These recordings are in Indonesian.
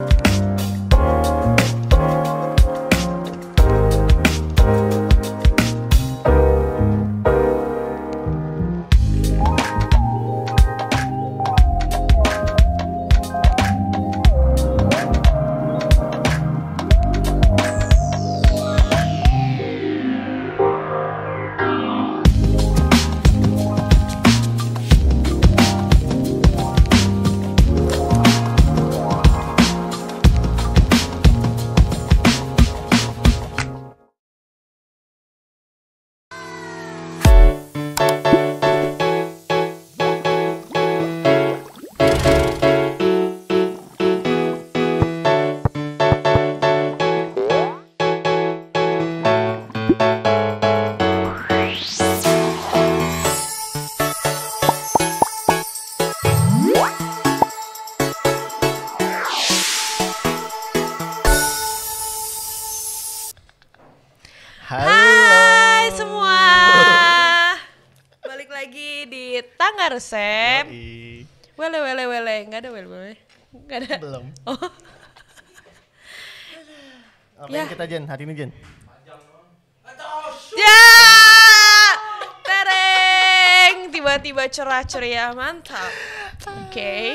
you resep. Wele wele wele, nggak ada wele wele. Nggak ada. Belum. Oh. Apa ya. kita Jen hari ini Jen? Ya. Tereng, tiba-tiba cerah ceria, mantap. Oke. Okay.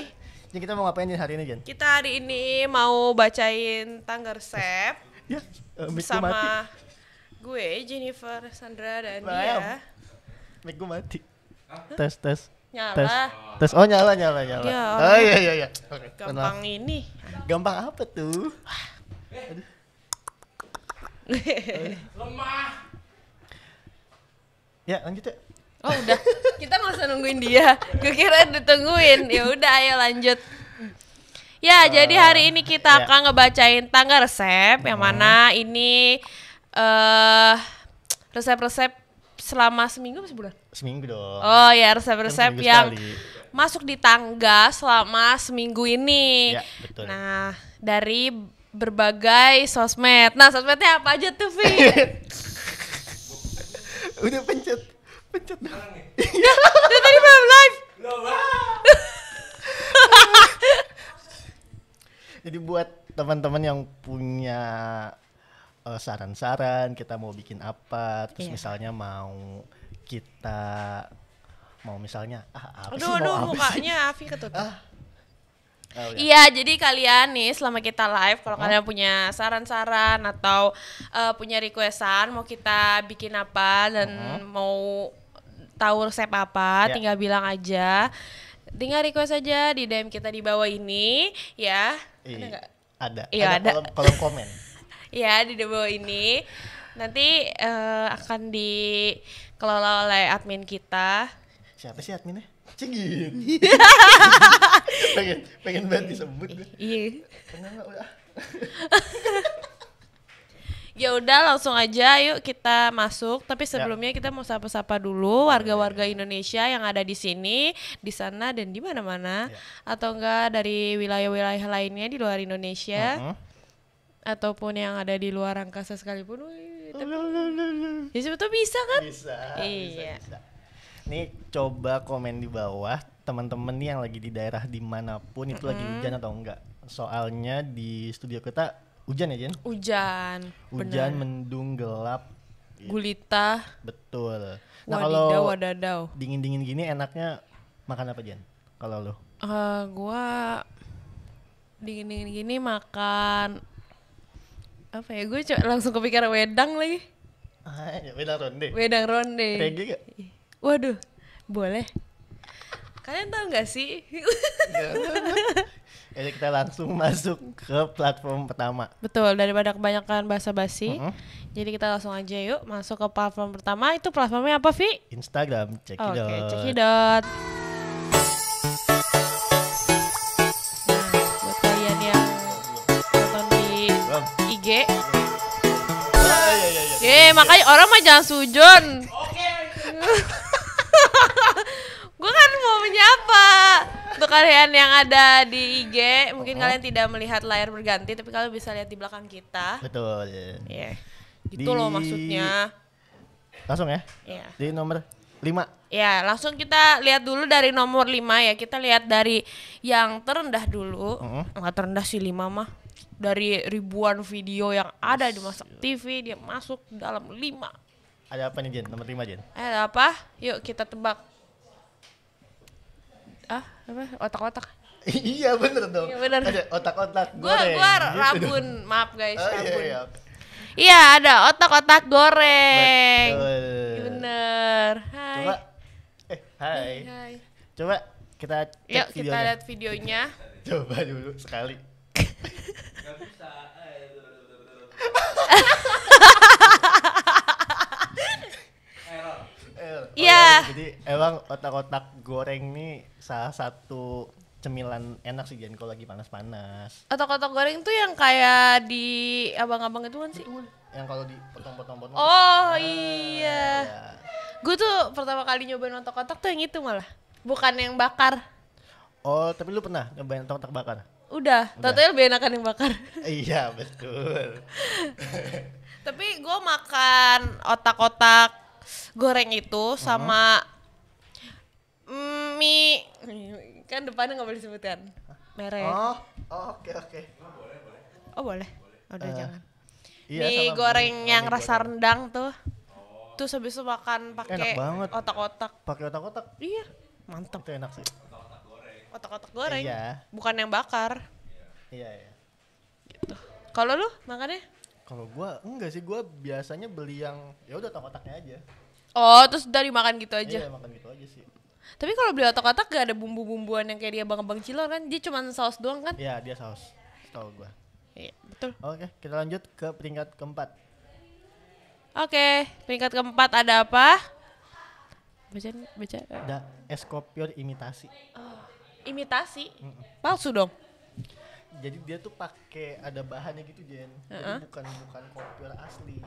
Jadi kita mau ngapain Jen hari ini Jen? Kita hari ini mau bacain tangga resep. ya, uh, eh, bersama gue Jennifer, Sandra dan Bayam. dia. Mic gue mati. Hah? Tes tes. Nyala. Tes. Tes oh nyala nyala nyala. Ya, oh iya iya iya. Okay. Gampang tenang. ini. Gampang apa tuh? Lemah. Ya lanjut ya. Oh udah, kita nggak usah nungguin dia. Gue kira ditungguin. Ya udah, ayo lanjut. Ya, uh, jadi hari ini kita yeah. akan ngebacain tangga resep yang hmm. mana ini eh resep-resep selama seminggu sebulan seminggu dong. Oh ya resep-resep kan yang sekali. masuk di tangga selama seminggu ini. Ya, betul. Nah dari berbagai sosmed. Nah sosmednya apa aja tuh Vi? Udah pencet, pencet dong. Udah tadi belum live. Jadi buat teman-teman yang punya eh, saran-saran, kita mau bikin apa, terus yeah. misalnya mau kita mau misalnya ah aduh, aduh, mau mukanya Afi ketutup. Ah. Oh, iya. iya, jadi kalian nih selama kita live, kalau oh. kalian punya saran-saran atau uh, punya requestan mau kita bikin apa dan uh-huh. mau tahu resep apa, yeah. tinggal bilang aja. Tinggal request aja di DM kita di bawah ini, ya. Iya, ada. Iya, ada. ada. Kolom, kolom komen. Iya, di bawah ini. Nanti uh, akan dikelola oleh admin kita. Siapa sih adminnya? Cegin. Iya. pengen pengen banget disebut. Iya. ya udah langsung aja yuk kita masuk tapi ya. sebelumnya kita mau sapa-sapa dulu warga-warga Indonesia yang ada di sini di sana dan di mana-mana ya. atau enggak dari wilayah-wilayah lainnya di luar Indonesia uh -huh ataupun yang ada di luar angkasa sekalipun wih, tapi ya sebetulnya bisa kan bisa iya bisa, bisa. nih coba komen di bawah teman-teman nih yang lagi di daerah dimanapun itu mm -hmm. lagi hujan atau enggak soalnya di studio kita hujan ya Jen hujan hujan bener. mendung gelap gulita betul nah kalau dingin dingin gini enaknya makan apa Jen kalau lo uh, eh, gua dingin dingin gini makan apa ya gue langsung kepikiran wedang lagi ah, ya wedang ronde wedang ronde reggae gak waduh boleh kalian tau nggak sih Jadi ya, kita langsung masuk ke platform pertama. Betul, daripada kebanyakan bahasa basi Mm -hmm. Jadi kita langsung aja yuk masuk ke platform pertama. Itu platformnya apa, Vi? Instagram, cekidot. Oke, okay, cekidot. Oke, Oh, iya, iya, iya. iya, iya. makanya orang mah jangan sujon. Oke. gue kan mau menyapa untuk kalian yang ada di IG mungkin oh. kalian tidak melihat layar berganti tapi kalian bisa lihat di belakang kita betul ya yeah. gitu di... loh maksudnya langsung ya yeah. di nomor 5 ya langsung kita lihat dulu dari nomor 5 ya kita lihat dari yang terendah dulu uh -huh. terendah sih 5 mah dari ribuan video yang ada di masa TV dia masuk dalam lima ada apa nih Jen nomor lima Jen eh, ada apa yuk kita tebak ah apa otak-otak iya bener dong iya bener ada otak-otak gua gua gitu. rabun maaf guys oh, iya, iya. iya ada otak-otak goreng Betul. Iya, bener hai coba eh hai, hai. coba kita cek yuk kita lihat videonya coba dulu sekali Eh, iya. Jadi emang otak-otak goreng nih salah satu cemilan enak sih jangan kalau lagi panas-panas. Otak-otak goreng tuh yang kayak di abang-abang itu kan sih? Yang kalau dipotong-potong-potong. Oh nah, iya. Ya. Gue tuh pertama kali nyobain otak-otak tuh yang itu malah. Bukan yang bakar. Oh, tapi lu pernah nyobain otak-otak bakar? Udah, Udah. tau lebih enakan yang bakar. iya, betul. Tapi gue makan otak-otak goreng itu uh-huh. sama uh mie kan depannya nggak boleh disebutin merek. Oh, oh oke oh, oke. Okay, okay. Oh boleh. Udah uh, jangan. Iya, mie goreng mie, yang mie rasa goreng. rendang tuh. tuh habis makan pakai otak-otak. Pakai otak-otak. Iya, mantap. Itu enak sih otak-otak goreng iya. bukan yang bakar iya iya gitu kalau lu makannya kalau gua enggak sih gua biasanya beli yang ya udah otak-otaknya aja oh terus dari makan gitu aja iya makan gitu aja sih tapi kalau beli otak-otak gak ada bumbu-bumbuan yang kayak dia bang abang cilor kan dia cuma saus doang kan iya dia saus tau gua iya betul oke kita lanjut ke peringkat keempat Oke, peringkat keempat ada apa? Baca, baca. Ada es kopior imitasi. Oh imitasi palsu dong jadi dia tuh pakai ada bahannya gitu Jen uh -huh. bukan bukan kopior asli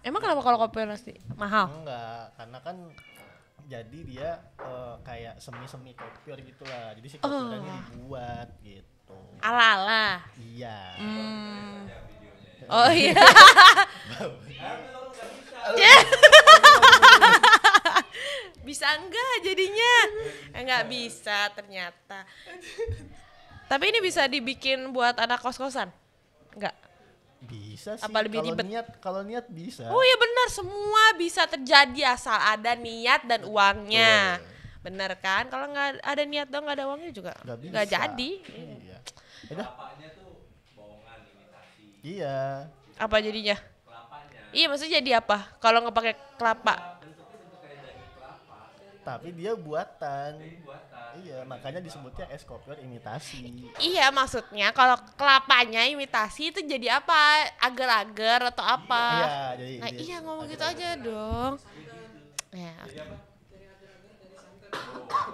emang kenapa kalau kopior asli mahal enggak karena kan jadi dia uh, kayak semi-semi kopior gitu lah jadi si kopiornya oh. dibuat gitu ala-ala iya hmm. oh iya bisa enggak jadinya eh, enggak bisa ternyata tapi ini bisa dibikin buat anak kos kosan enggak bisa sih apa lebih kalau niat kalau niat bisa oh iya benar semua bisa terjadi asal ada niat dan uangnya benar kan kalau nggak ada niat dong nggak ada uangnya juga nggak jadi iya ya iya apa jadinya kelapanya. iya maksudnya jadi apa kalau nggak pakai kelapa tapi dia buatan. Iya, makanya disebutnya es kopior imitasi. Iya, maksudnya kalau kelapanya imitasi itu jadi apa? Agar-agar atau apa? Iya, jadi Nah, iya ngomong gitu aja dong. Ya.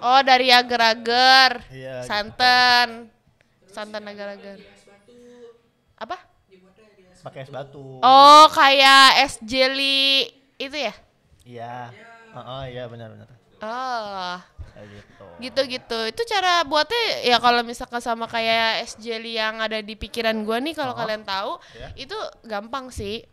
Oh, dari agar-agar. Iya, santan. Gitu. Santan agar-agar. Apa? Pakai es batu. Oh, kayak es jelly itu ya? Iya. Oh, oh iya benar-benar. Oh. gitu. Gitu-gitu. Itu cara buatnya ya kalau misalkan sama kayak es jelly yang ada di pikiran gua nih kalau oh. kalian tahu, yeah. itu gampang sih.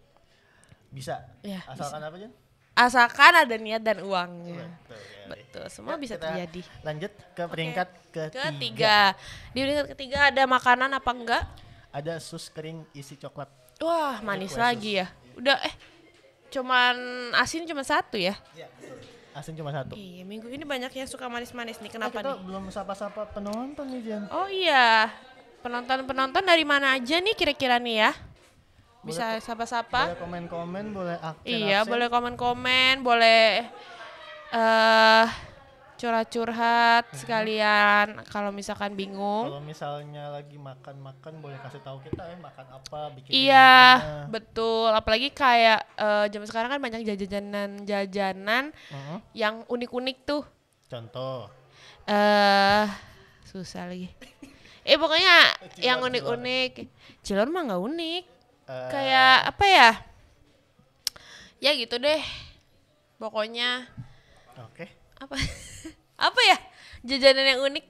Bisa. Ya, Asalkan bisa. apa, Jen? Asalkan ada niat dan uang Betul. Ya, ya, ya. Betul. Semua ya, bisa terjadi. Lanjut ke peringkat okay. ketiga. ketiga. Di peringkat ketiga ada makanan apa enggak? Ada sus kering isi coklat. Wah, manis lagi ya. Udah eh cuman asin cuma satu ya? Iya. Asin cuma satu. Iya, minggu ini banyak yang suka manis-manis nih. Eh, Kenapa nah, kita nih? belum sapa-sapa penonton nih, Jen. Oh iya. Penonton-penonton dari mana aja nih kira-kira nih ya? Bisa sapa-sapa? Boleh komen-komen, boleh aktif. Iya, boleh komen-komen, boleh eh curhat curhat hmm. sekalian kalau misalkan bingung kalau misalnya lagi makan makan boleh kasih tahu kita ya eh, makan apa bikin iya gimana. betul apalagi kayak uh, eh, zaman sekarang kan banyak jajanan jajanan mhm. uh-huh. yang unik unik tuh contoh eh uh, susah lagi eh pokoknya cilor, yang unik unik cilor mah nggak unik uh. kayak apa ya ya gitu deh pokoknya oke okay. apa apa ya jajanan yang unik?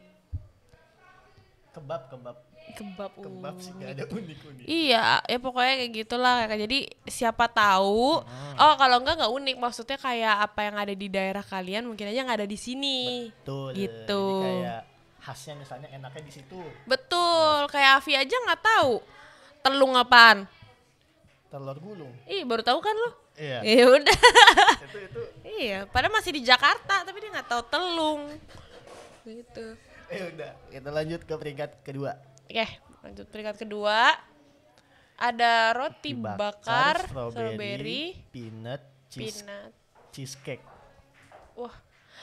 Kebab, kebab. Kebab, kebab sih gak ada unik-unik. Iya, ya pokoknya kayak gitulah. Jadi siapa tahu, hmm. oh kalau enggak nggak unik. Maksudnya kayak apa yang ada di daerah kalian mungkin aja nggak ada di sini. Betul. Gitu. Jadi kayak khasnya misalnya enaknya di situ. Betul, hmm. kayak Avi aja nggak tahu telung apaan. Telur gulung. Ih, baru tahu kan lo? Iya. Ya udah. itu itu. Iya, padahal masih di Jakarta tapi dia nggak tahu Telung. Gitu. Ya udah, kita lanjut ke peringkat kedua. Oke, lanjut peringkat kedua. Ada roti bakar, bakar strawberry, strawberry, peanut, cheese, peanut, cheesecake. Wah,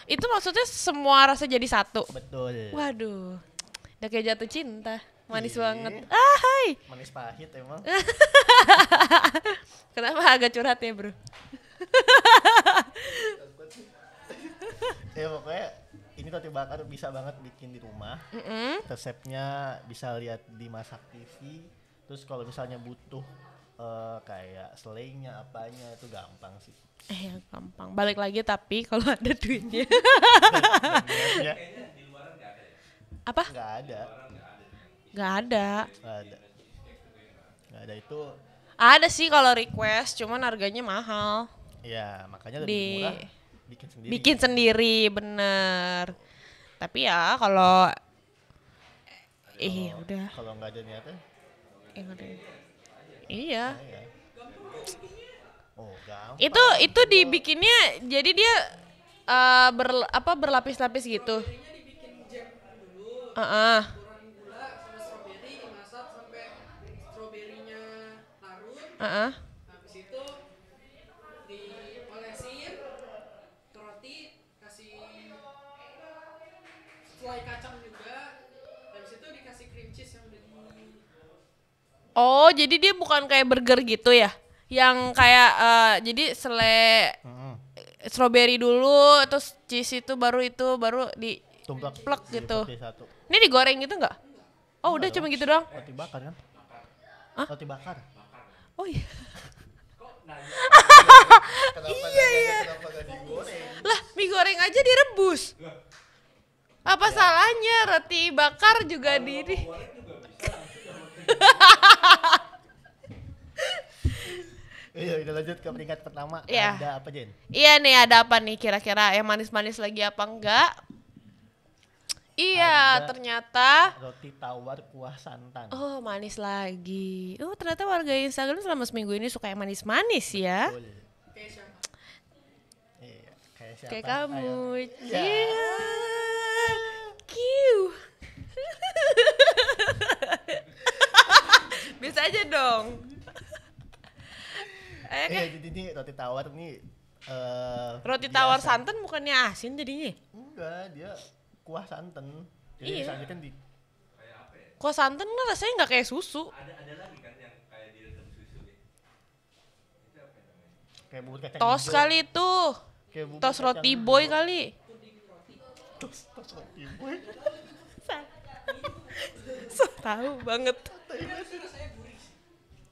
itu maksudnya semua rasa jadi satu. Betul. Waduh, udah kayak jatuh cinta manis Iyi. banget. Ah, hai. Manis pahit emang. Kenapa agak curhat ya, Bro? ya pokoknya ini roti bakar bisa banget bikin di rumah. Mm -hmm. Resepnya bisa lihat di Masak TV. Terus kalau misalnya butuh uh, kayak selainya apanya itu gampang sih. Eh, gampang. Balik lagi tapi kalau ada duitnya. Apa? Enggak ada. Gak ada. Gak ada. Gak ada itu. Ada sih kalau request, cuman harganya mahal. Iya, makanya lebih Di... murah bikin sendiri. Bikin sendiri, bener. Tapi ya kalau Iya udah. Kalau nggak ada niatnya? Eh, ada. Iya. Nah, ya. Oh, Itu itu dibikinnya jadi dia uh, eh, ber apa berlapis-lapis gitu. Heeh. Uh -uh. uh -uh. habis itu diolesin roti kasih selai kacang juga habis itu dikasih cream cheese yang udah oh jadi dia bukan kayak burger gitu ya yang kayak uh, jadi selai uh -huh. strawberry dulu terus cheese itu baru itu baru di tumplak plek gitu. Ini digoreng gitu nggak? Oh, udah cuma gitu doang. Roti bakar kan? Hah? Roti bakar oh iya Kok nanya? iya iya lah mie goreng aja direbus apa ya. salahnya roti bakar juga Kalau diri Iya udah lanjut ke peringkat pertama ya. ada apa Jen? Iya nih ada apa nih kira-kira yang manis-manis lagi apa enggak? Iya, ada ternyata roti tawar kuah santan. Oh, manis lagi. Oh, ternyata warga Instagram selama seminggu ini suka yang manis-manis ya. Iya, kayak siapa? Kayak kamu. Iya. Ya. Kiu. Bisa aja dong. Eh, kan? jadi ini roti tawar nih Uh, roti tawar santan bukannya asin jadinya? Enggak, dia kuah santan. Jadi iya. misalnya kan di ya? kuah santan kan rasanya nggak kayak susu. Ada ada lagi kan yang kayak di susu ya. Itu apa Kayak bubur kacang Tos kali itu. Kayak bubur tos roti boy hijau. kali. Tos tos roti boy. Tahu banget.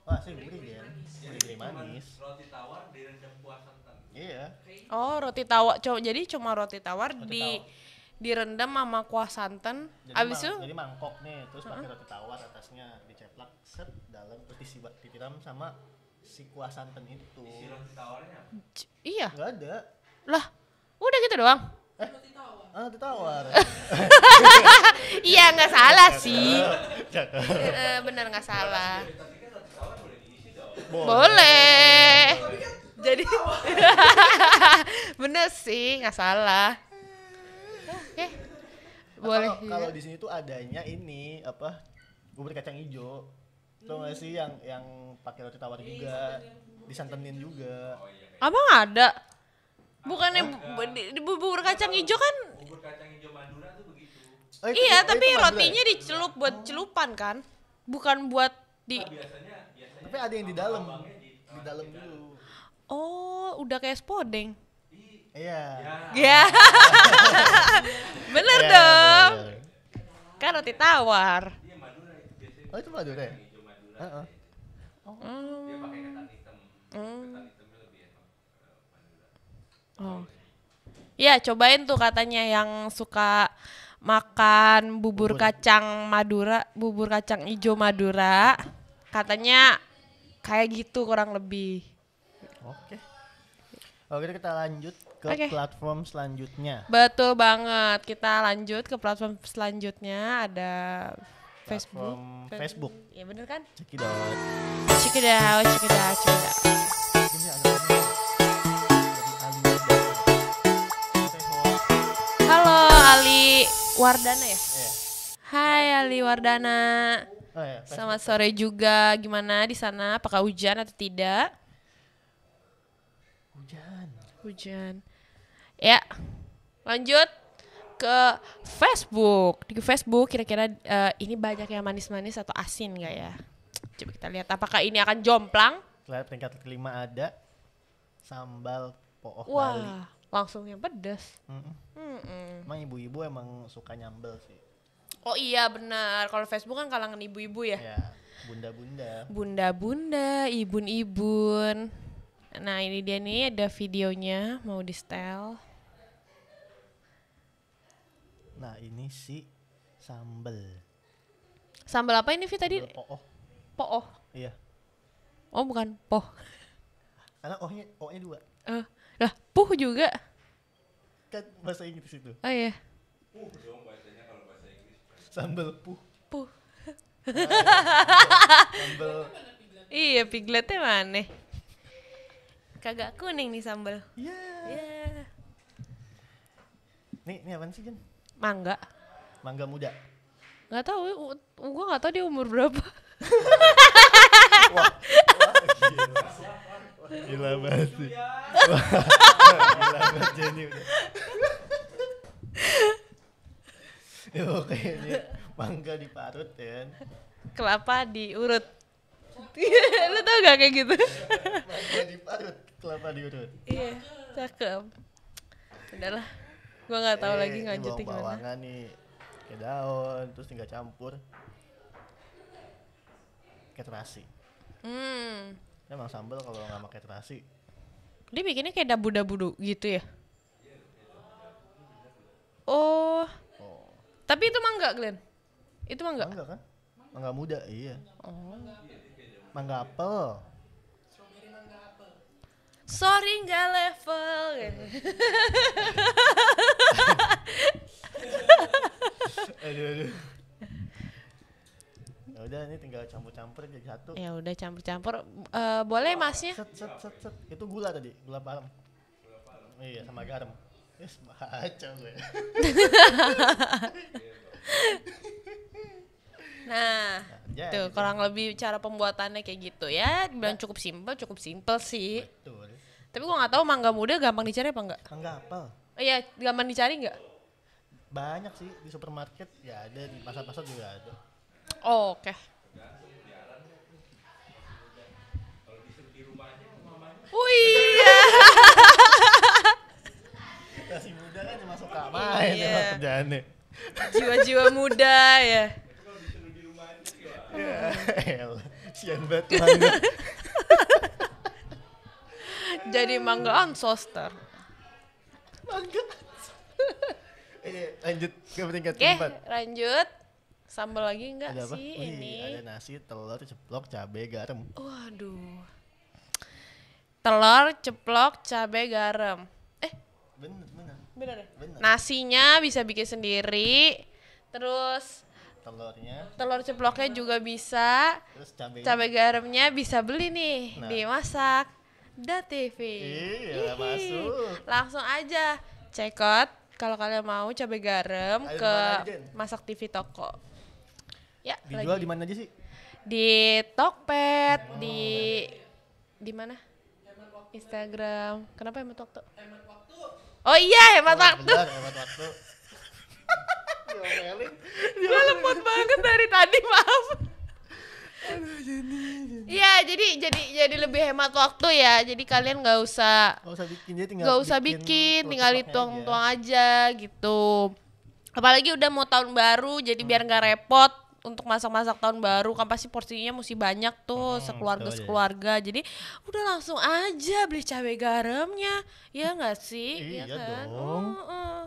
Wah, sih gurih ya. Gurih manis. Roti tawar direndam kuah santan. Iya. Oh, roti tawar. Jadi cuma roti tawar roti di tawar direndam sama kuah santan. Jadi Abis mang, itu jadi mangkok nih, terus pakai roti tawar atasnya diceplak set dalam terus disibat ditiram sama si kuah santan itu. Isi roti tawarnya? C iya. Enggak ada. Lah, udah gitu doang. Eh, roti tawar. Ah, iya, nggak salah sih. Eh, bener nggak salah. Kan boleh. Boleh. Kan jadi bener sih, nggak salah. Oke. Nah, Boleh. Kalau di sini tuh adanya ini apa? Bubur kacang hijau. Hmm. Tuh gak sih yang yang pakai roti tawar juga, disantenin juga. Oh, iya, Abang ada. Bukannya bu, bubur kacang hijau kan? Bubur kacang hijau Madura tuh begitu. Oh, iya, oh, tapi ya? rotinya dicelup buat oh. celupan kan? Bukan buat di nah, biasanya, Tapi ada yang di dalam. Di, di dalam dulu. Oh, udah kayak spodeng. Iya. Ya. Ya. Iya. Bener dong. Bener. Kan roti tawar. Iya, ya, oh itu Madura ya? Iya Oh. Hmm. Hmm. Eh, oh. Iya, cobain tuh katanya yang suka makan bubur, bubur kacang Madura, bubur kacang hijau Madura. Katanya kayak gitu kurang lebih. Oke. Oke, kita lanjut ke okay. platform selanjutnya. Betul banget. Kita lanjut ke platform selanjutnya ada Facebook. Platform Facebook. Ya benar kan? Check it out. Check it out, check it out, check it out. Halo Ali Wardana ya? Iya. Hai Ali Wardana. Oh, ya, Selamat sore juga. Gimana di sana? Apakah hujan atau tidak? Hujan. Hujan. Ya. Lanjut ke Facebook. Di Facebook kira-kira uh, ini banyak yang manis-manis atau asin gak ya? Coba kita lihat apakah ini akan jomplang? Lihat peringkat kelima ada sambal pooh Wah, Bali. langsung yang pedas. Mm -mm. Mm -mm. Emang ibu-ibu emang suka nyambel sih. Oh iya benar. Kalau Facebook kan kalangan ibu-ibu ya. Iya, bunda-bunda. Bunda-bunda, ibun-ibun. Nah ini dia nih ada videonya mau di style. Nah, ini si sambel Sambal apa ini Vi tadi? Pooh. Pooh. Iya. Oh, bukan poh. Karena ohnya ohnya dua. Eh, uh, lah puh juga. Kan bahasa Inggris itu. Oh iya. Puh dong bahasanya kalau bahasa Inggris. Sambal puh. Puh. sambal. Iya, pigletnya mana? Kagak kuning nih sambal. Iya. Yeah. Yeah. Nih, nih apa sih, Jen? Mangga. Mangga muda. Gak tau, gue gak tau dia umur berapa. wah, wah, gila. gila banget sih. gila banget Jenny. ya pokoknya mangga diparut ya. Kelapa diurut. Lu tau gak kayak gitu? mangga diparut, kelapa diurut. Iya, cakep. lah gue nggak tahu eh, lagi ngajutin gimana bawangan nih kayak daun terus tinggal campur kayak terasi hmm. emang sambal kalau nggak pakai terasi dia bikinnya kayak dabu-dabu gitu ya oh, oh. tapi itu mangga Glenn itu mangga mangga kan mangga muda iya oh. mangga apel sorry nggak level gitu. aduh aduh ya udah ini tinggal campur-campur jadi satu ya udah campur-campur uh, boleh oh, masnya set, set set set itu gula tadi gula palem Gula palem. iya sama garam yes baca gue nah, nah tuh jadi. kurang lebih cara pembuatannya kayak gitu ya bilang ya. cukup simpel cukup simpel sih Betul. tapi gua nggak tahu mangga muda gampang dicari apa enggak mangga apa iya gampang dicari enggak banyak sih di supermarket ya ada di pasar-pasar juga ada oh, oke okay. Oh iya. Masih muda kan masuk kamar iya. kerjaannya. Jiwa-jiwa muda ya. Ya, sian banget Jadi mangga ansoster. Mangga Iya, lanjut ke peringkat okay, keempat. lanjut. Sambal lagi enggak ada sih Wih, ini? Ada nasi, telur, ceplok, cabai, garam. Waduh. Telur, ceplok, cabai, garam. Eh? benar, benar. Bener ya? Bener. Nasinya bisa bikin sendiri. Terus telurnya telur ceploknya juga bisa terus cabai cabai garamnya bisa beli nih nah. dimasak da TV iya masuk langsung aja cekot kalau kalian mau cabai garam Ayo ke Masak TV Toko. Ya, dijual di mana aja sih? Di Tokped, oh. di di mana? Instagram. Kenapa hemat waktu? Hemat waktu. Oh iya, hemat oh, waktu. Benar, hemat waktu. Dia lemot banget dari tadi, maaf. Iya, jadi jadi jadi lebih hemat waktu ya. Jadi kalian nggak usah nggak usah bikin, jadi tinggal usah bikin, bikin tinggal dituang-tuang aja. gitu. Apalagi udah mau tahun baru, jadi hmm. biar nggak repot untuk masak-masak tahun baru kan pasti porsinya mesti banyak tuh hmm, sekeluarga iya. sekeluarga ya. jadi udah langsung aja beli cabai garamnya ya nggak sih iya ya kan? dong uh, uh.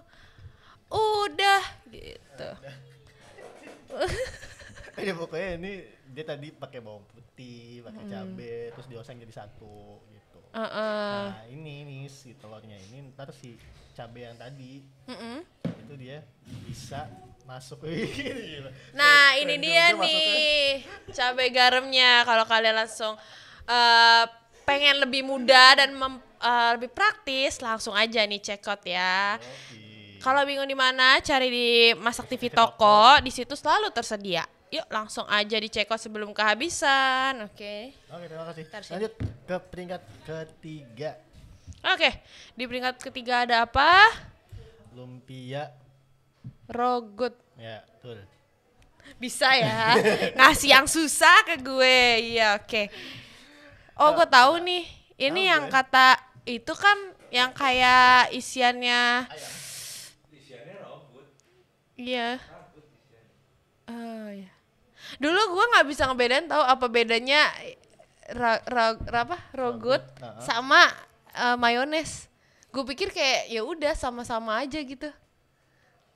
tapi ya, pokoknya ini dia tadi pakai bawang putih pakai cabe terus dioseng jadi satu gitu uh, uh. nah ini nih si telurnya ini ntar si cabe yang tadi uh -uh. itu dia bisa masuk nah nah ini dia nih cabai garamnya kalau kalian langsung uh, pengen lebih mudah dan mem, uh, lebih praktis langsung aja nih check out ya okay. Kalau bingung di mana, cari di Masak TV Toko. Di situ selalu tersedia. Yuk langsung aja dicekot sebelum kehabisan. Oke. Okay. Oke, terima kasih. Lanjut ke peringkat ketiga. Oke, okay. di peringkat ketiga ada apa? Lumpia. Rogut. Ya, betul. Bisa ya. Ngasih yang susah ke gue. Iya, oke. Okay. Oh, nah, gue tahu nih. Ini tahu yang gue. kata itu kan yang kayak isiannya Ayam. Iya. Oh ya dulu gue nggak bisa ngebedain tahu apa bedanya ra, ra, ra apa rogut sama uh, mayones gue pikir kayak ya udah sama-sama aja gitu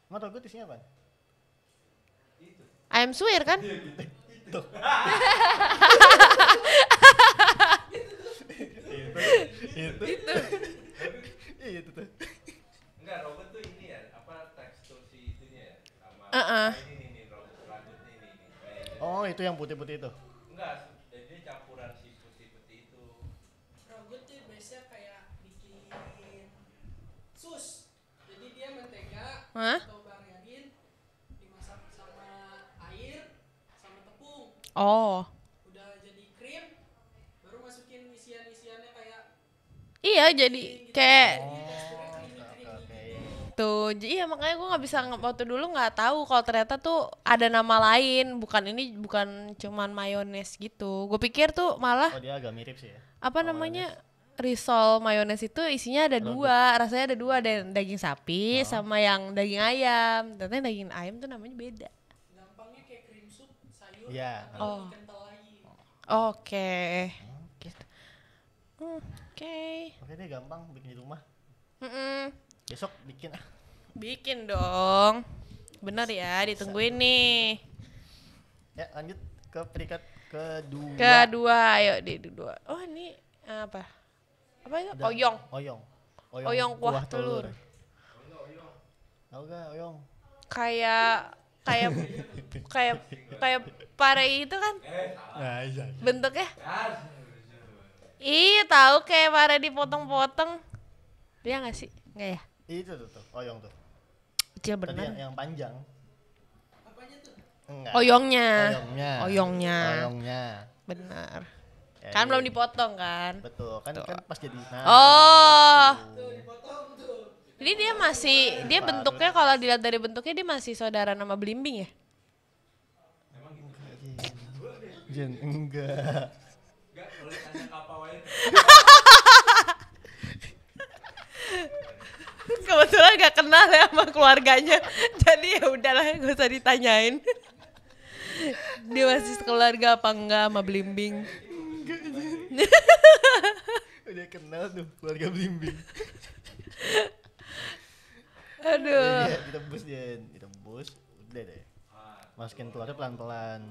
mau rogut isinya apa? Ayam suwir kan? Itu. itu. Itu. Itu Enggak, rogut tuh ini ya, apa tekstur si itunya ya? Sama itu yang putih-putih itu? Enggak, jadi campuran si putih-putih itu. Rambut tuh biasanya kayak bikin sus. Jadi dia mentega Hah? atau margarin dimasak sama air sama tepung. Oh. Udah jadi krim, baru masukin isian-isiannya kayak Iya, jadi gitu. kayak oh gitu jadi ya makanya gue nggak bisa waktu dulu nggak tahu kalau ternyata tuh ada nama lain bukan ini bukan cuman mayones gitu gue pikir tuh malah oh, dia agak mirip sih ya apa oh, namanya mayonnaise. risol mayones itu isinya ada Lalu. dua, rasanya ada dua, ada daging sapi oh. sama yang daging ayam. Ternyata daging ayam tuh namanya beda. Gampangnya kayak cream iya. oh. lagi. Oke. Hmm. Gitu. Hmm, oke. Oke deh gampang bikin di rumah. Mm -mm. Besok bikin ah. Bikin dong. Benar ya, ditungguin nih. Ya, lanjut ke peringkat kedua. Kedua, ayo di kedua. Oh, ini eh, apa? Apa itu? oyong. Oyong. Oyong, oyong kuah, kuah telur. Tahu gak oyong? Kayak kayak kayak kayak pare itu kan? Eh, iya, iya. Bentuknya? iya. ya? Iya tahu kayak pare dipotong-potong. Dia gak sih? Enggak ya? Itu tuh tuh, oyong oh, tuh. kecil benar. yang, yang panjang. Apanya tuh? Enggak. Oyongnya. Oyongnya. Oyongnya. Oyongnya. Benar. Eh, kan belum dipotong kan? Betul, kan, tuh. kan pas jadi nah. Oh. Tuh, Ini Jadi dia masih dia Baru. bentuknya kalau dilihat dari bentuknya dia masih saudara nama belimbing ya? Emang Jen, enggak. Enggak, kebetulan gak kenal ya sama keluarganya jadi ya udahlah gak usah ditanyain dia masih keluarga apa enggak sama blimbing udah kenal tuh keluarga blimbing aduh ya, ditembus iya, dia bus udah deh masukin telurnya pelan-pelan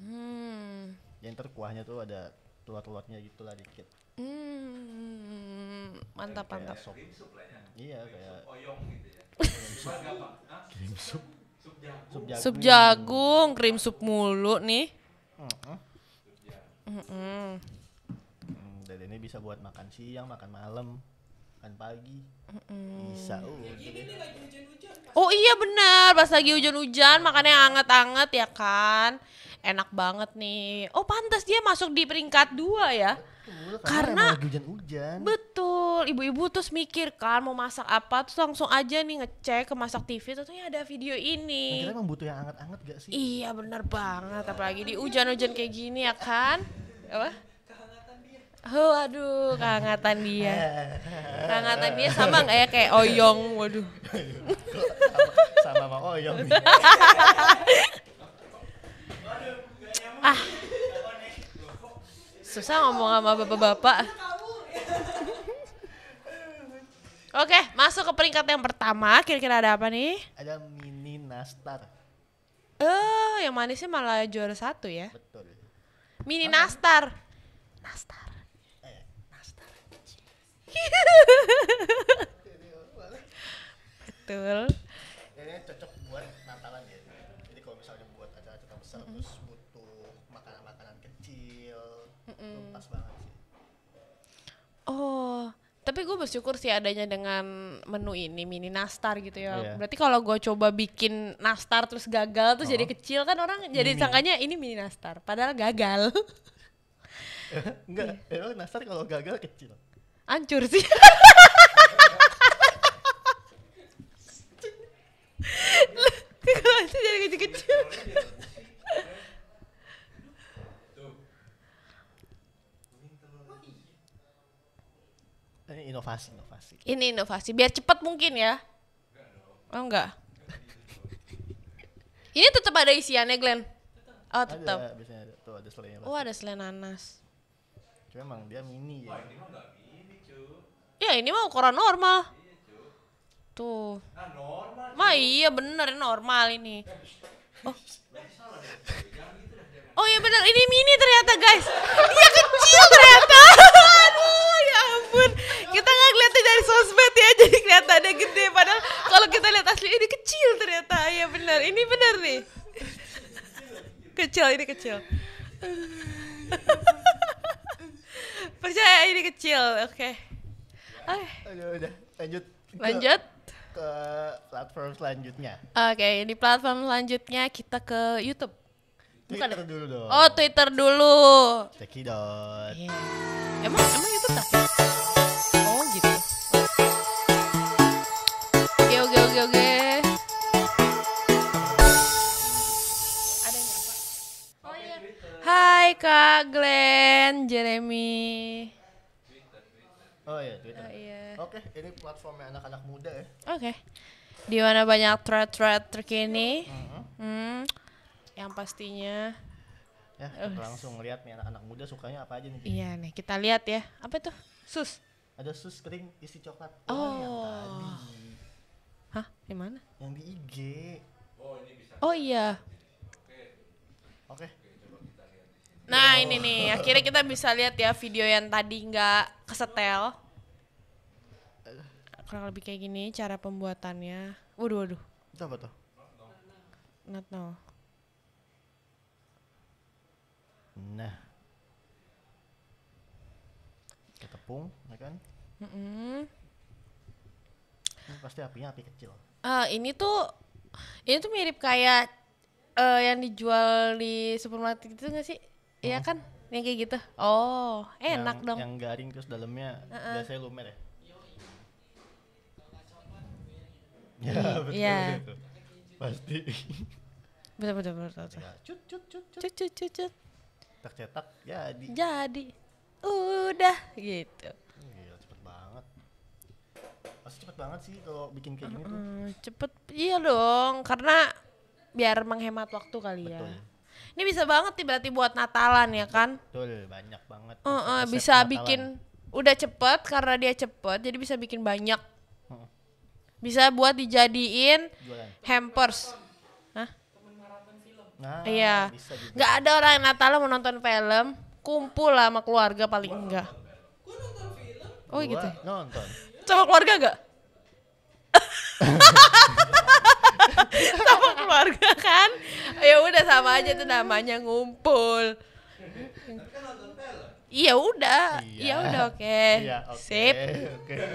hmm. yang terkuahnya tuh ada telur-telurnya gitulah dikit hmm, mantap mantap sop Iya, iya kayak gitu ya. krim sup sup jagung, sup jagung krim sup mulu nih uh-uh. Mm -mm. dan ini bisa buat makan siang makan malam makan pagi mm. bisa oh, ya lagi oh iya benar pas lagi hujan-hujan makannya yang anget-anget ya kan enak banget nih oh pantas dia masuk di peringkat dua ya karena, karena hujan-hujan betul ibu-ibu terus mikir kan mau masak apa terus langsung aja nih ngecek ke masak TV tentunya ada video ini nah, kita emang butuh yang anget-anget gak sih iya benar banget apalagi di hujan-hujan kayak gini ya kan apa Oh, aduh, kehangatan dia. Kehangatan dia sama nggak ya kayak Oyong, waduh. sama, sama Oyong. ah. Susah ngomong sama bapak-bapak. Oke, masuk ke peringkat yang pertama. Kira-kira ada apa nih? Ada mini nastar. Eh, oh, yang manisnya malah juara satu ya. Betul. Mini nastar. Nastar betul ini cocok buat Natalan ya jadi kalau misalnya buat acara-acara besar mm -hmm. terus butuh makanan-makanan kecil mm -hmm. pas banget sih oh tapi gue bersyukur sih adanya dengan menu ini mini nastar gitu ya. Yeah. Berarti kalau gue coba bikin nastar terus gagal terus oh. jadi kecil kan orang jadi sangkanya ini mini nastar padahal gagal. Enggak, yeah. Iya. nastar kalau gagal kecil. Ancur sih. Itu jadi kecil-kecil. Inovasi, inovasi. Ini inovasi, biar cepat mungkin ya. Oh enggak. Ini tetap ada isiannya Glenn. Oh tetap. Ada, ada. Tuh ada Oh ada selai nanas. Cuma emang dia mini ya. Wah, ini Ya ini mah ukuran normal. Iya, Tuh. Nah, Mah iya bener normal ini. Eh, oh. Gitu oh iya benar, ini mini ternyata guys. Dia kecil ternyata. Aduh, ya ampun. Kita nggak kelihatan dari sosmed ya, jadi ada gede. Padahal kalau kita lihat asli ini kecil ternyata. Iya benar, ini benar nih. Kecil, ini kecil. Percaya ini kecil, oke. Okay udah eh. udah lanjut ke, lanjut ke platform selanjutnya oke okay, di platform selanjutnya kita ke YouTube Bukan Twitter ya? dulu dong. Oh, Twitter dulu. Cekidot. Yeah. Emang emang YouTube tak? Oh, gitu. Oke, oke, oke, oke. Oh iya. Hai Kak Glenn, Jeremy. Oh iya, Oke, okay, ini platformnya anak-anak muda ya. Oke. Okay. Di mana banyak thread-thread terkini. Mm -hmm. hmm, yang pastinya ya eh. kita langsung lihat nih anak-anak muda sukanya apa aja nih iya nih kita lihat ya apa itu sus ada sus kering isi coklat oh, oh. yang tadi hah di mana yang di IG oh ini bisa oh iya oke okay. nah oh. ini nih akhirnya kita bisa lihat ya video yang tadi nggak kesetel kurang lebih kayak gini cara pembuatannya waduh waduh itu apa tuh not know nah kita tepung ya kan mm -hmm. ini pasti apinya api kecil uh, ini tuh ini tuh mirip kayak uh, yang dijual di supermarket itu gak sih iya hmm. kan yang kayak gitu oh enak yang, dong yang garing terus dalamnya uh -uh. biasanya lumer ya ya betul ya. Itu. pasti betul betul betul, betul. Ya, cut cut cut cut cut cut cut, tercetak jadi jadi udah gitu Iya cepet banget pasti cepet banget sih kalau bikin kayak gini mm tuh cepet iya dong karena biar menghemat waktu kali ya. betul. ya ini bisa banget nih berarti buat Natalan ya kan? Betul, banyak banget. Uh, uh, bisa Natalan. bikin udah cepet karena dia cepet jadi bisa bikin banyak bisa buat dijadiin Jualan. hampers. Nah, iya. Nggak ada orang yang Natal mau nonton film, kumpul lah sama keluarga paling enggak. Oh gitu. Ya? Nonton. Sama keluarga enggak? sama keluarga kan? Ya udah sama aja tuh namanya ngumpul. Kan iya udah, iya ya udah oke. Okay. Iya, Sip. Okay.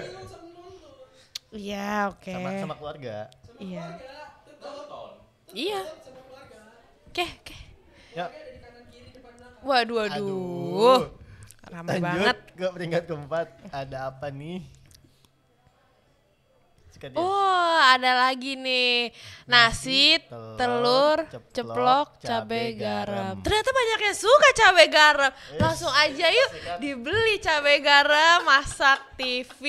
Iya, oke. Okay. Sama sama keluarga. Iya. Iya. Keh, keh. Ya. Waduh, waduh. Aduh. Ramai Lanjut banget. ke peringkat keempat. Ada apa nih? dia. Oh, ada lagi nih. Nasi, telur, telur, ceplok, cabai garam. Ternyata banyak yang suka cabai garam. Yes. Iya. Langsung aja yuk dibeli cabai garam, masak TV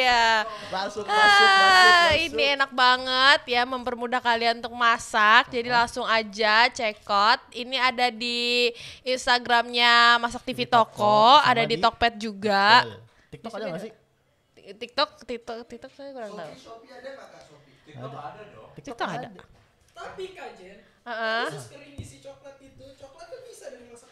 ya. Masuk, ah, masuk, masuk, Ini enak banget ya mempermudah kalian untuk masak. Jadi langsung aja check out. Ini ada di Instagramnya Masak TV Toko, ada di Tokped juga. TikTok ada gak sih? TikTok, TikTok, TikTok saya kurang tahu. Shopee ada nggak kak Shopee? TikTok ada, ada dong. TikTok, TikTok ada. ada. Tapi kak Jen, uh-uh. kering isi coklat itu, coklat tuh bisa dari masak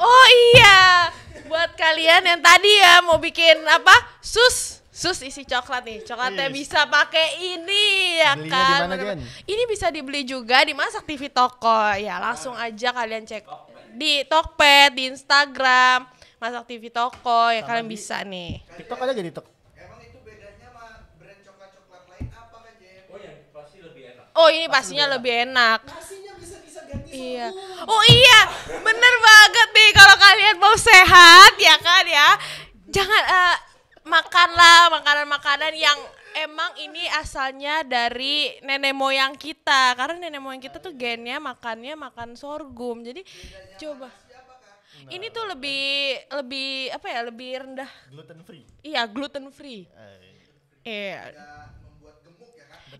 Oh iya, buat kalian yang tadi ya mau bikin apa sus sus isi coklat nih coklatnya yes. bisa pakai ini ya Belinya kan dimana, Ken? ini bisa dibeli juga di masak TV toko ya langsung aja kalian cek di Tokped di Instagram masak TV toko ya Sama kalian di, bisa nih TikTok aja gak di TikTok oh ini pastinya lebih enak Iya. Oh iya, bener banget nih kalau kalian mau sehat ya kan ya. Jangan uh, makanlah makanan-makanan yang emang ini asalnya dari nenek moyang kita karena nenek moyang kita tuh gennya makannya makan sorghum. Jadi coba Nah, ini tuh lebih lebih apa ya lebih rendah gluten free iya gluten free eh. iya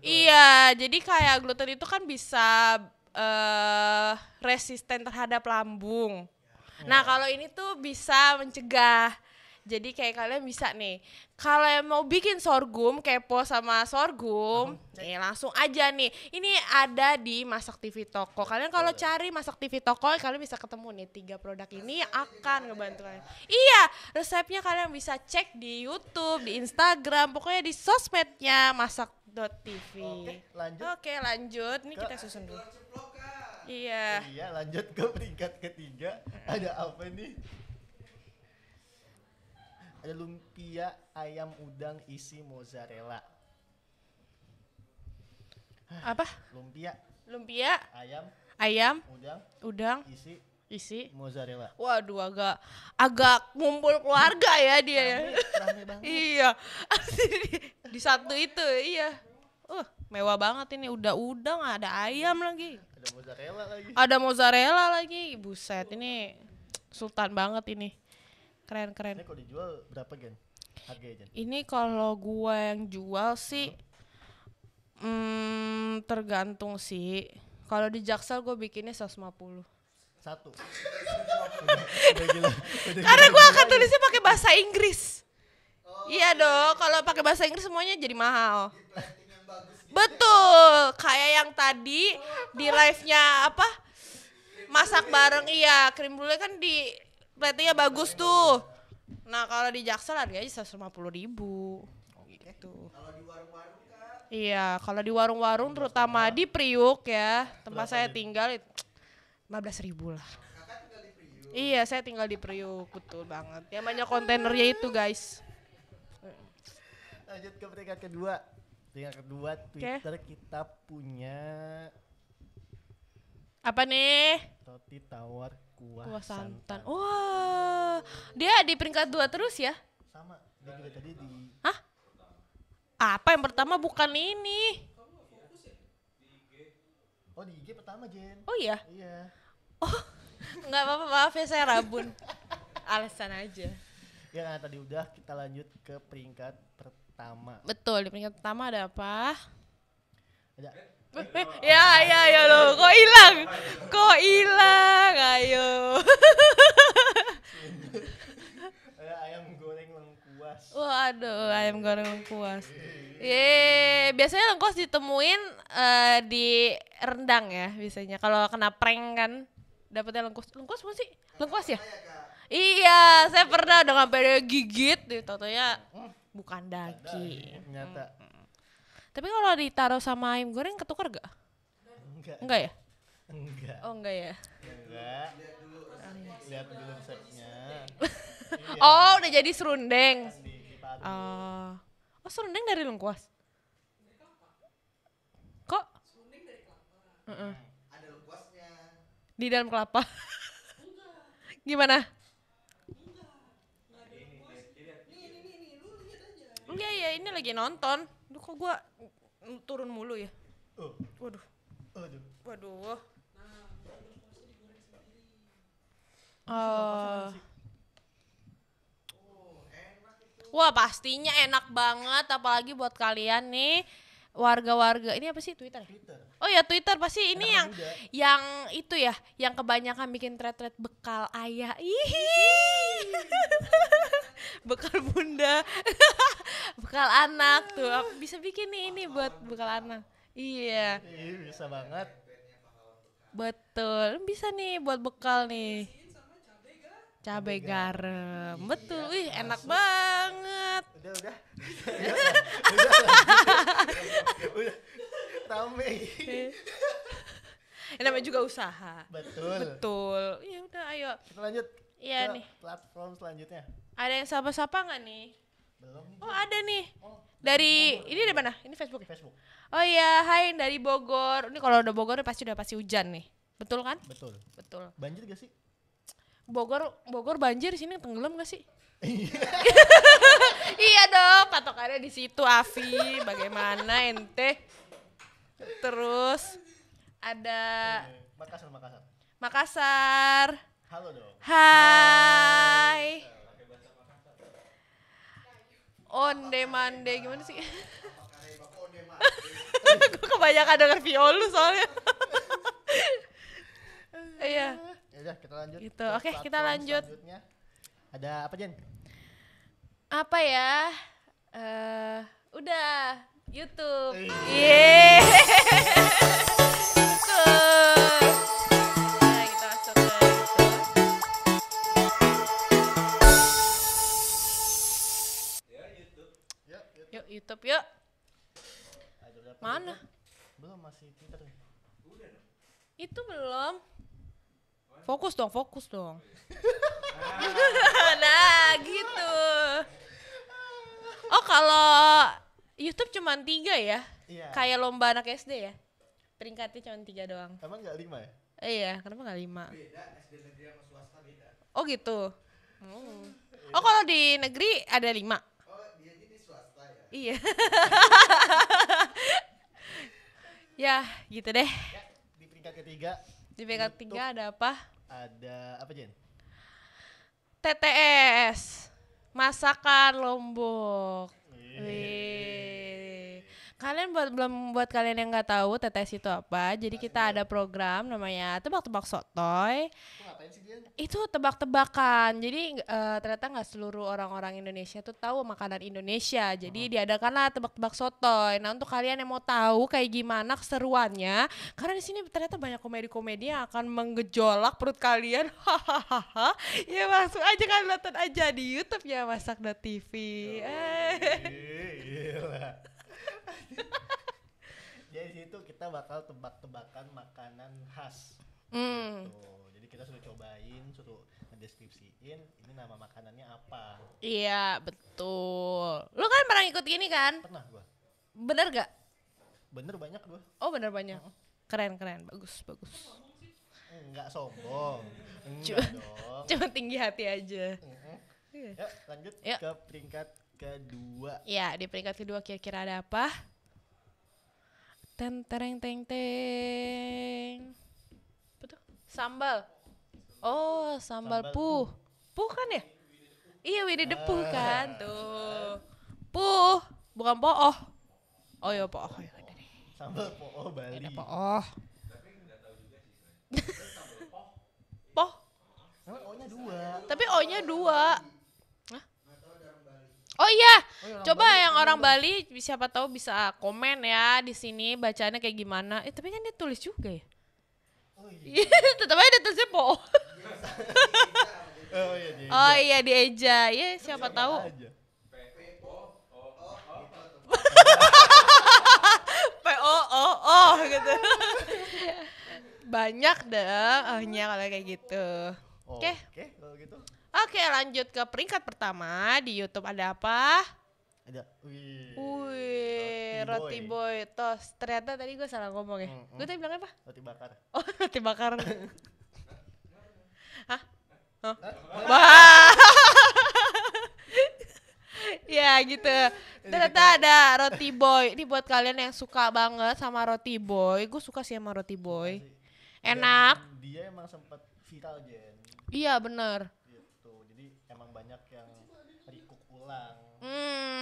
Gitu. Iya, jadi kayak gluten itu kan bisa uh, resisten terhadap lambung. Nah, iya. kalau ini tuh bisa mencegah. Jadi kayak kalian bisa nih kalau yang mau bikin sorghum kepo sama sorghum oh. nih langsung aja nih ini ada di masak TV toko kalian kalau cari masak TV toko kalian bisa ketemu nih tiga produk ini akan ngebantu kalian iya resepnya kalian bisa cek di YouTube di Instagram pokoknya di sosmednya masak TV. Oke, lanjut. Oke, lanjut. Ini kita susun dulu. Iya. Iya, lanjut ke peringkat ketiga. Nah. Ada apa nih? ada lumpia ayam udang isi mozzarella. Apa? Lumpia. Lumpia. Ayam. Ayam. Udang. Udang. Isi. Isi. Mozzarella. Waduh agak agak ngumpul keluarga ya dia ya. iya. di, di satu itu iya. Uh, mewah banget ini udah udang ada ayam lagi. Ada mozzarella lagi. Ada mozzarella lagi. Buset ini sultan banget ini keren keren ini kalau dijual berapa gen harganya gen ini kalau gue yang jual sih hmm, tergantung sih kalau di Jaksel gue bikinnya 150 satu karena gue akan tulisnya pakai bahasa Inggris oh, iya, iya dong kalau pakai bahasa Inggris semuanya jadi mahal betul kayak yang tadi di live nya apa masak bareng iya krim brulee kan di Platnya bagus tuh. Nah kalau di Jaksel harganya seratus lima puluh ribu. Gitu. Kalau di warung-warung Iya, kalau di warung-warung terutama di Priuk ya, tempat Berapa saya tinggal lima belas ribu lah. Iya, saya tinggal di Priuk, betul banget. Yang banyak kontainernya itu, guys. Lanjut ke peringkat kedua. Peringkat kedua Twitter okay. kita punya apa nih? Roti tawar kuah, kuah santan. santan. Wah, dia di peringkat dua terus ya? Sama, dia juga tadi di. Hah? Apa yang pertama bukan ini? Oh di IG pertama Jen. Oh iya. Iya. Oh nggak apa-apa maaf ya saya rabun. Alasan aja. Ya nah, tadi udah kita lanjut ke peringkat pertama. Betul di peringkat pertama ada apa? Ada ya ya ya lo kok hilang kok hilang ayo ayam goreng lengkuas Wah aduh, ayam goreng lengkuas Ye, biasanya lengkuas ditemuin uh, di rendang ya biasanya. Kalau kena prank kan dapetnya lengkuas. Lengkuas apa sih? Lengkuas ya? Iya, saya pernah udah sampai gigit gitu, ya, bukan daging. Iya, nyata. Tapi kalau ditaruh sama ayam goreng ketukar gak? Enggak. Enggak ya? Enggak. Oh enggak ya? Enggak. Lihat dulu resepnya. oh udah jadi serundeng. Oh. oh serundeng dari lengkuas? Kok? Serundeng dari kelapa. Ada lengkuasnya. Di dalam kelapa? Gimana? ya ini lagi nonton. Duh kok gua turun mulu ya? Uh. Waduh. Oh, aduh. Waduh. Nah, uh. Wah pastinya enak banget apalagi buat kalian nih warga-warga ini apa sih Twitter? Twitter. Oh ya Twitter pasti ini Anak yang muda. yang itu ya, yang kebanyakan bikin thread-thread bekal ayah. Ihi. bekal bunda. bekal anak tuh. Bisa bikin nih ini buat bekal anak. Iya. bisa banget. Betul. Bisa nih buat bekal nih. Cabai garam. Iya. Betul. Wih, enak banget. Udah, udah. udah. udah. udah. udah rame ini namanya juga usaha betul betul ya udah ayo kita lanjut iya nih platform selanjutnya ada yang sapa-sapa nggak nih belum nih oh ada nih oh, dari Bogor, ini dari mana ini Facebook ya? Facebook oh iya hai dari Bogor ini kalau udah Bogor pasti udah pasti hujan nih betul kan betul betul banjir gak sih Bogor Bogor banjir sini tenggelam gak sih iya dong patokannya di situ Afi bagaimana ente terus ada eh, Makassar Makassar Makassar halo dong hai, Onde mande gimana sih? Gue kebanyakan denger viol soalnya. Iya. ya udah kita lanjut. Gitu. Oke, kita lanjut. Ada apa, Jen? Apa ya? Eh, uh, udah YouTube. Iya. Yuk YouTube yuk. Mana? Belum masih Twitter. Itu belum. Fokus dong, fokus dong. nah, gitu. Oh, kalau YouTube cuma tiga ya? Iya. Kayak lomba anak SD ya? Peringkatnya cuma tiga doang. Emang nggak lima ya? Eh, iya, kenapa gak lima? Beda, SD negeri sama swasta beda. Oh gitu. Oh, oh kalau di negeri ada lima? Oh, dia ini swasta ya? Iya. ya, gitu deh. Ya, di peringkat ketiga. Di peringkat ketiga ada apa? Ada apa Jen? TTS. E Masakan Lombok. Wih. Kalian buat belum buat kalian yang nggak tahu tetes itu apa, jadi kita ada program namanya tebak-tebak sotoy. Itu tebak-tebakan. Jadi uh, ternyata nggak seluruh orang-orang Indonesia tuh tahu makanan Indonesia. Jadi hmm. diadakanlah tebak-tebak sotoy. Nah untuk kalian yang mau tahu kayak gimana keseruannya, karena di sini ternyata banyak komedi-komedi yang akan menggejolak perut kalian. Hahaha. ya langsung aja kan nonton aja di YouTube ya masak.tv. TV. Oh, eh. jadi situ kita bakal tebak-tebakan makanan khas mm. gitu. jadi kita suruh cobain suruh ngedeskripsiin ini nama makanannya apa iya betul lu kan pernah ikut gini kan pernah gua bener gak bener banyak gua oh bener banyak Mm. keren keren bagus bagus Enggak sombong enggak cuma, dong cuma tinggi hati aja mm -hmm. yeah. Yuk lanjut Yuk. ke peringkat kedua. Ya, di peringkat kedua kira-kira ada apa? Ten tereng teng teng. Betul. Sambal. Oh, sambal, sambal puh. puh. kan ya? Iya, Widi ah. Depuh kan tuh. Puh, bukan pooh. Oh iya pooh. Oh, udah iya, Sambal pooh Bali. Iya, ada pooh. Poh. Poh. Emang O-nya dua. Tapi O-nya dua. Oh iya, oh, iya coba Bali, yang orang Bali siapa tahu bisa komen ya di sini bacanya kayak gimana. Eh tapi kan dia tulis juga ya. Oh iya. Tetap aja dia tulisnya po. oh iya di Eja. Oh iya di Eja. Ya siapa, siapa tahu. Aja. P O O O gitu. Banyak deh ahnya oh, kalau kayak gitu. Oke. Oke, kalau gitu. Oke, lanjut ke peringkat pertama di YouTube ada apa? Ada. Wih. Wih, roti, roti boy. boy. Tos. Ternyata tadi gue salah ngomong ya. Mm -hmm. Gue tadi bilang apa? Roti bakar. Oh, roti bakar. Hah? Oh. Wah. ya gitu. Ternyata ada roti boy. Ini buat kalian yang suka banget sama roti boy. Gue suka sih sama roti boy. Enak. Dan dia emang sempat viral Jen. Iya benar. ulang. Hmm.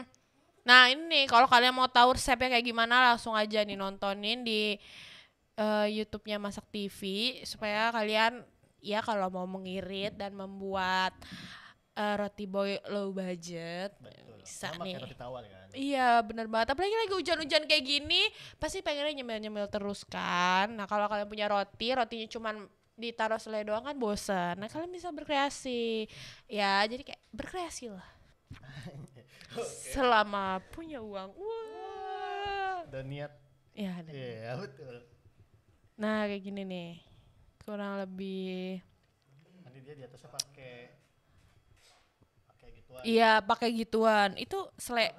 Nah ini nih kalau kalian mau tahu resepnya kayak gimana langsung aja nih nontonin di uh, YouTube-nya Masak TV supaya kalian ya kalau mau mengirit dan membuat uh, roti boy low budget Betul. bisa Sama nih. Roti tawar, kan? Iya bener banget. Apalagi lagi hujan-hujan kayak gini pasti pengennya nyemil-nyemil terus kan. Nah kalau kalian punya roti, rotinya cuman ditaruh selai doang kan bosan Nah kalian bisa berkreasi ya jadi kayak berkreasi lah selama punya uang wah dan niat ya ada iya, iya betul nah kayak gini nih kurang lebih nanti dia di atasnya pakai pakai gituan iya pakai gituan itu sele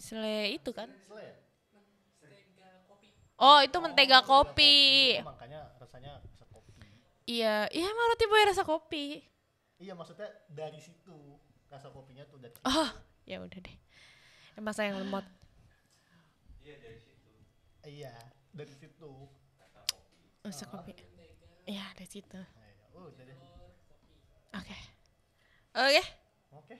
sele itu kan sele Oh itu oh, mentega kopi. kopi. makanya rasanya rasa kopi. Iya, iya malah tiba rasa kopi. Iya maksudnya dari situ rasa kopinya tuh udah oh ya udah deh emang saya yang lemot iya dari situ iya dari situ oh, rasa kopi iya dari situ oke oke oke okay.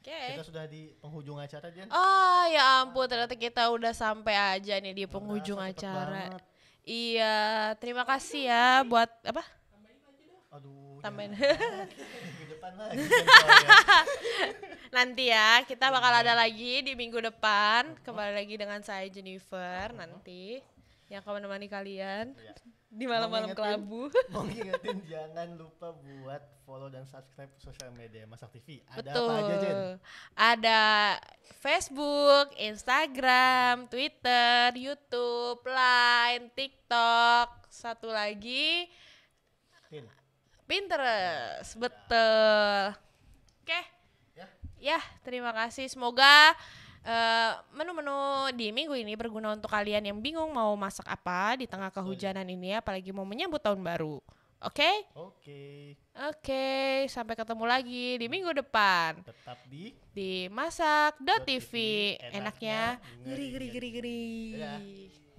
Kita sudah di penghujung acara Jen. Oh ya ampun ternyata kita udah sampai aja nih di penghujung acara. Iya, terima kasih ya buat apa? Aduh. Tambahin. Ya. depan lagi. Kan, nanti ya, kita bakal iya. ada lagi di minggu depan. Uh-huh. Kembali lagi dengan saya Jennifer uh-huh. nanti yang akan menemani kalian ya. di malam-malam kelabu. Mau ngingetin jangan lupa buat follow dan subscribe sosial media Mas TV. Ada Betul. apa aja Jen? Ada Facebook, Instagram, Twitter, YouTube, Line, TikTok, satu lagi. Pinterest. Betul. Oke. Okay. Ya. ya, terima kasih. Semoga eh, menu-menu uh, di minggu ini berguna untuk kalian yang bingung mau masak apa di tengah kehujanan ini apalagi mau menyambut tahun baru. Oke? Okay? Oke. Okay. Oke, okay, sampai ketemu lagi di minggu depan. Tetap di di masak.tv enaknya, enaknya ngeri ngeri ngeri ngeri. ngeri. Iya.